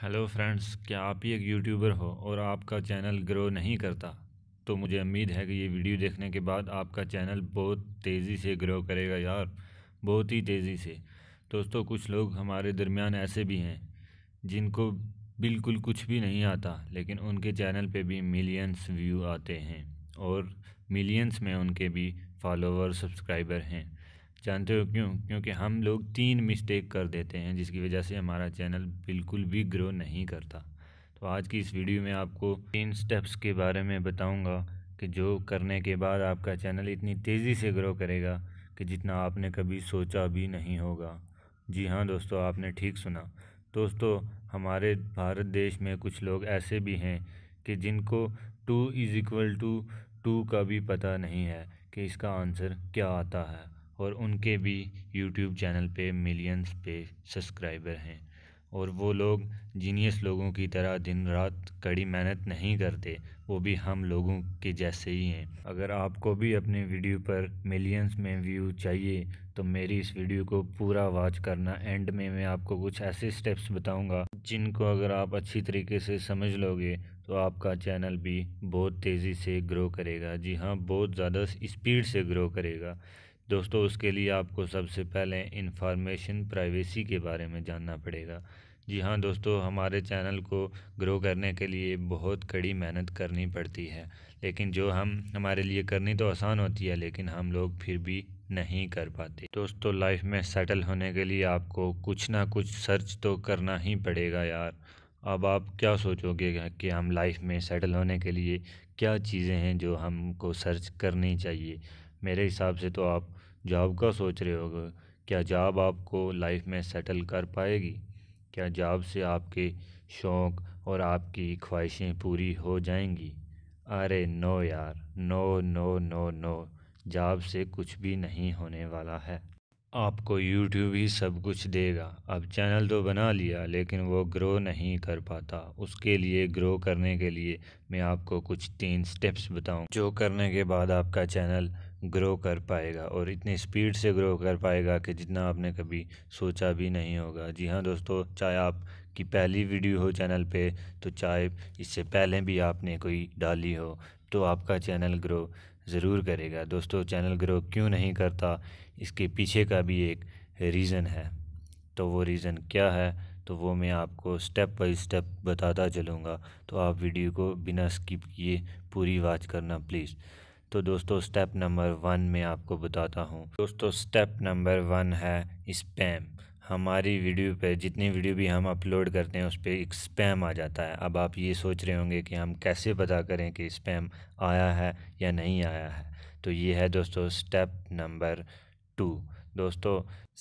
Hello friends क्या आप ही एक यूट्यूबर हो और आपका चैनल ग्रो नहीं करता तो मुझे उम्मीद है कि ये वीडियो देखने के बाद आपका चैनल बहुत तेज़ी से ग्रो करेगा यार बहुत ही तेज़ी से दोस्तों कुछ लोग हमारे दरमियान ऐसे भी हैं जिनको बिल्कुल कुछ भी नहीं आता लेकिन उनके चैनल पे भी मिलियंस व्यू आते हैं और मिलियंस में उनके भी फॉलोवर सब्सक्राइबर हैं जानते हो क्यों हम्म। क्योंकि हम लोग तीन मिस्टेक कर देते हैं जिसकी वजह से हमारा चैनल बिल्कुल भी ग्रो नहीं करता तो आज की इस वीडियो में आपको तीन स्टेप्स के बारे में बताऊंगा कि जो करने के बाद आपका चैनल इतनी तेज़ी से ग्रो करेगा कि जितना आपने कभी सोचा भी नहीं होगा जी हाँ दोस्तों आपने ठीक सुना दोस्तों हमारे भारत देश में कुछ लोग ऐसे भी हैं कि जिनको two is equal to two का भी पता नहीं है कि इसका आंसर क्या आता है और उनके भी यूट्यूब चैनल पे मिलियंस पे सब्सक्राइबर हैं और वो लोग जीनियस लोगों की तरह दिन रात कड़ी मेहनत नहीं करते वो भी हम लोगों के जैसे ही हैं अगर आपको भी अपने वीडियो पर मिलियंस में व्यू चाहिए तो मेरी इस वीडियो को पूरा वॉच करना एंड में मैं आपको कुछ ऐसे स्टेप्स बताऊंगा जिनको अगर आप अच्छी तरीके से समझ लोगे तो आपका चैनल भी बहुत तेज़ी से ग्रो करेगा जी हाँ बहुत ज़्यादा स्पीड से ग्रो करेगा दोस्तों उसके लिए आपको सबसे पहले इन्फॉर्मेशन प्राइवेसी के बारे में जानना पड़ेगा जी हाँ दोस्तों हमारे चैनल को ग्रो करने के लिए बहुत कड़ी मेहनत करनी पड़ती है लेकिन जो हम हमारे लिए करनी तो आसान होती है लेकिन हम लोग फिर भी नहीं कर पाते दोस्तों लाइफ में सेटल होने के लिए आपको कुछ ना कुछ सर्च तो करना ही पड़ेगा यार अब आप क्या सोचोगे कि हम लाइफ में सेटल होने के लिए क्या चीज़ें हैं जो हमको सर्च करनी चाहिए मेरे हिसाब से तो आप जॉब का सोच रहे होगे क्या जॉब आपको लाइफ में सेटल कर पाएगी क्या जॉब से आपके शौक़ और आपकी ख्वाहिशें पूरी हो जाएंगी अरे नो यार no no no no job से कुछ भी नहीं होने वाला है आपको यूट्यूब ही सब कुछ देगा अब चैनल तो बना लिया लेकिन वो ग्रो नहीं कर पाता उसके लिए ग्रो करने के लिए मैं आपको कुछ तीन स्टेप्स बताऊं जो करने के बाद आपका चैनल ग्रो कर पाएगा और इतनी स्पीड से ग्रो कर पाएगा कि जितना आपने कभी सोचा भी नहीं होगा जी हाँ दोस्तों चाहे आपकी पहली वीडियो हो चैनल पे तो चाहे इससे पहले भी आपने कोई डाली हो तो आपका चैनल ग्रो ज़रूर करेगा दोस्तों चैनल ग्रो क्यों नहीं करता इसके पीछे का भी एक रीज़न है तो वो रीज़न क्या है तो वो मैं आपको स्टेप बाय स्टेप बताता चलूँगा तो आप वीडियो को बिना स्किप किए पूरी वाच करना प्लीज़ तो दोस्तों स्टेप नंबर वन में आपको बताता हूँ दोस्तों स्टेप नंबर वन है स्पैम हमारी वीडियो पे जितनी वीडियो भी हम अपलोड करते हैं उस पर एक स्पैम आ जाता है अब आप ये सोच रहे होंगे कि हम कैसे पता करें कि स्पैम आया है या नहीं आया है तो ये है दोस्तों स्टेप नंबर टू दोस्तों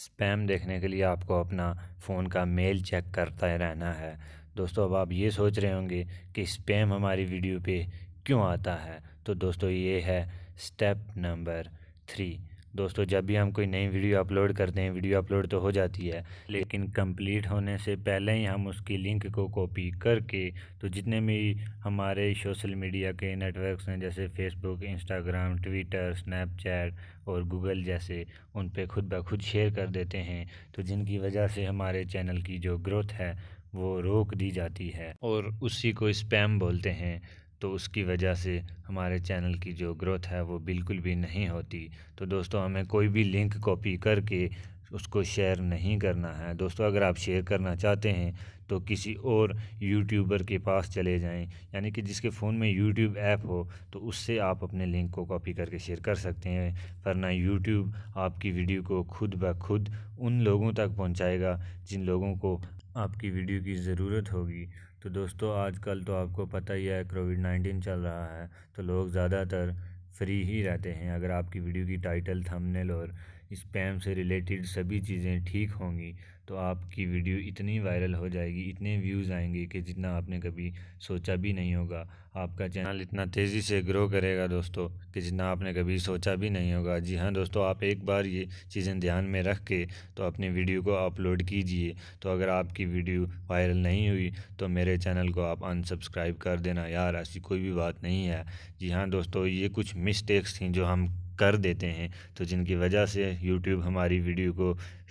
स्पैम देखने के लिए आपको अपना फ़ोन का मेल चेक करता रहना है दोस्तों अब आप ये सोच रहे होंगे कि स्पैम हमारी वीडियो पे क्यों आता है तो दोस्तों ये है स्टेप नंबर थ्री दोस्तों जब भी हम कोई नई वीडियो अपलोड करते हैं वीडियो अपलोड तो हो जाती है लेकिन कंप्लीट होने से पहले ही हम उसकी लिंक को कॉपी करके तो जितने भी हमारे सोशल मीडिया के नेटवर्क्स हैं जैसे फेसबुक इंस्टाग्राम ट्विटर स्नैपचैट और गूगल जैसे उन पे खुद ब खुद शेयर कर देते हैं तो जिनकी वजह से हमारे चैनल की जो ग्रोथ है वो रोक दी जाती है और उसी को स्पैम बोलते हैं तो उसकी वजह से हमारे चैनल की जो ग्रोथ है वो बिल्कुल भी नहीं होती तो दोस्तों हमें कोई भी लिंक कॉपी करके उसको शेयर नहीं करना है दोस्तों अगर आप शेयर करना चाहते हैं तो किसी और यूट्यूबर के पास चले जाएं यानी कि जिसके फ़ोन में यूट्यूब ऐप हो तो उससे आप अपने लिंक को कॉपी करके शेयर कर सकते हैं वरना यूट्यूब आपकी वीडियो को खुद ब खुद उन लोगों तक पहुंचाएगा जिन लोगों को आपकी वीडियो की ज़रूरत होगी तो दोस्तों आजकल तो आपको पता ही है कोविड नाइन्टीन चल रहा है तो लोग ज़्यादातर फ्री ही रहते हैं अगर आपकी वीडियो की टाइटल थंबनेल और स्पैम से रिलेटेड सभी चीज़ें ठीक होंगी तो आपकी वीडियो इतनी वायरल हो जाएगी इतने व्यूज़ आएंगे कि जितना आपने कभी सोचा भी नहीं होगा आपका चैनल इतना तेज़ी से ग्रो करेगा दोस्तों कि जितना आपने कभी सोचा भी नहीं होगा जी हाँ दोस्तों आप एक बार ये चीज़ें ध्यान में रख के तो अपनी वीडियो को अपलोड कीजिए तो अगर आपकी वीडियो वायरल नहीं हुई तो मेरे चैनल को आप अनसब्सक्राइब कर देना यार ऐसी कोई भी बात नहीं है जी हाँ दोस्तों ये कुछ मिस्टेक्स थी जो हम कर देते हैं तो जिनकी वजह से यूट्यूब हमारी वीडियो को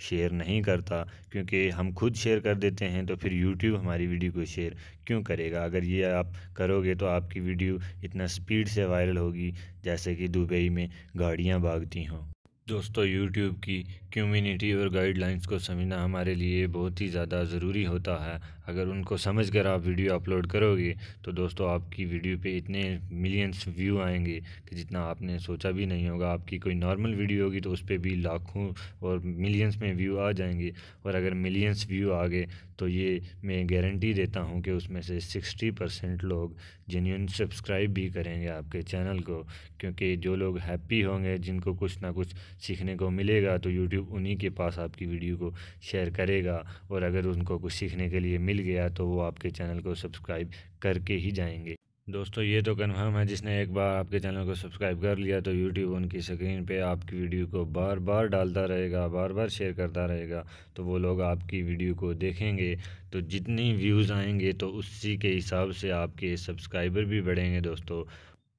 शेयर नहीं करता क्योंकि हम खुद शेयर कर देते हैं तो फिर यूट्यूब हमारी वीडियो को शेयर क्यों करेगा अगर ये आप करोगे तो आपकी वीडियो इतना स्पीड से वायरल होगी जैसे कि दुबई में गाड़ियाँ भागती हों दोस्तों यूट्यूब की कम्युनिटी और गाइडलाइंस को समझना हमारे लिए बहुत ही ज़्यादा ज़रूरी होता है अगर उनको समझ कर आप वीडियो अपलोड करोगे तो दोस्तों आपकी वीडियो पे इतने मिलियंस व्यू आएंगे कि जितना आपने सोचा भी नहीं होगा आपकी कोई नॉर्मल वीडियो होगी तो उस पर भी लाखों और मिलियंस में व्यू आ जाएंगे और अगर मिलियंस व्यू आ गए तो ये मैं गारंटी देता हूँ कि उसमें से सिक्सटी परसेंट लोग जेन्यून सब्सक्राइब भी करेंगे आपके चैनल को क्योंकि जो लोग हैप्पी होंगे जिनको कुछ ना कुछ सीखने को मिलेगा तो यूट्यूब उन्हीं के पास आपकी वीडियो को शेयर करेगा और अगर उनको कुछ सीखने के लिए मिल गया तो वो आपके चैनल को सब्सक्राइब करके ही जाएंगे दोस्तों ये तो कन्फर्म है जिसने एक बार आपके चैनल को सब्सक्राइब कर लिया तो यूट्यूब उनकी स्क्रीन पे आपकी वीडियो को बार बार डालता रहेगा बार बार शेयर करता रहेगा तो वो लोग आपकी वीडियो को देखेंगे तो जितनी व्यूज़ आएंगे तो उसी के हिसाब से आपके सब्सक्राइबर भी बढ़ेंगे दोस्तों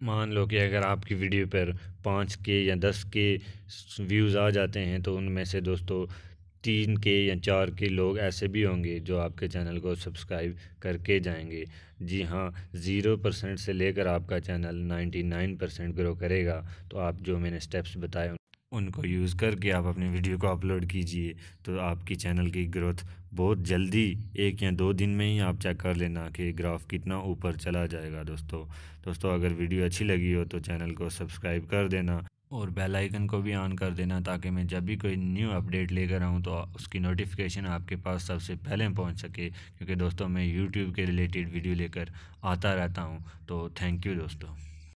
मान लो कि अगर आपकी वीडियो पर पाँच के या दस के व्यूज़ आ जाते हैं तो उनमें से दोस्तों तीन के या चार के लोग ऐसे भी होंगे जो आपके चैनल को सब्सक्राइब करके जाएंगे जी हाँ ज़ीरो परसेंट से लेकर आपका channel ninety nine percent grow करेगा तो आप जो मैंने स्टेप्स बताए उनको यूज़ करके आप अपनी वीडियो को अपलोड कीजिए तो आपकी चैनल की ग्रोथ बहुत जल्दी एक या दो दिन में ही आप चेक कर लेना कि ग्राफ कितना ऊपर चला जाएगा दोस्तों दोस्तों अगर वीडियो अच्छी लगी हो तो चैनल को सब्सक्राइब कर देना और बेल आइकन को भी ऑन कर देना ताकि मैं जब भी कोई न्यू अपडेट लेकर आऊँ तो उसकी नोटिफिकेशन आपके पास सबसे पहले पहुँच सके क्योंकि दोस्तों मैं यूट्यूब के रिलेटेड वीडियो लेकर आता रहता हूँ तो थैंक यू दोस्तों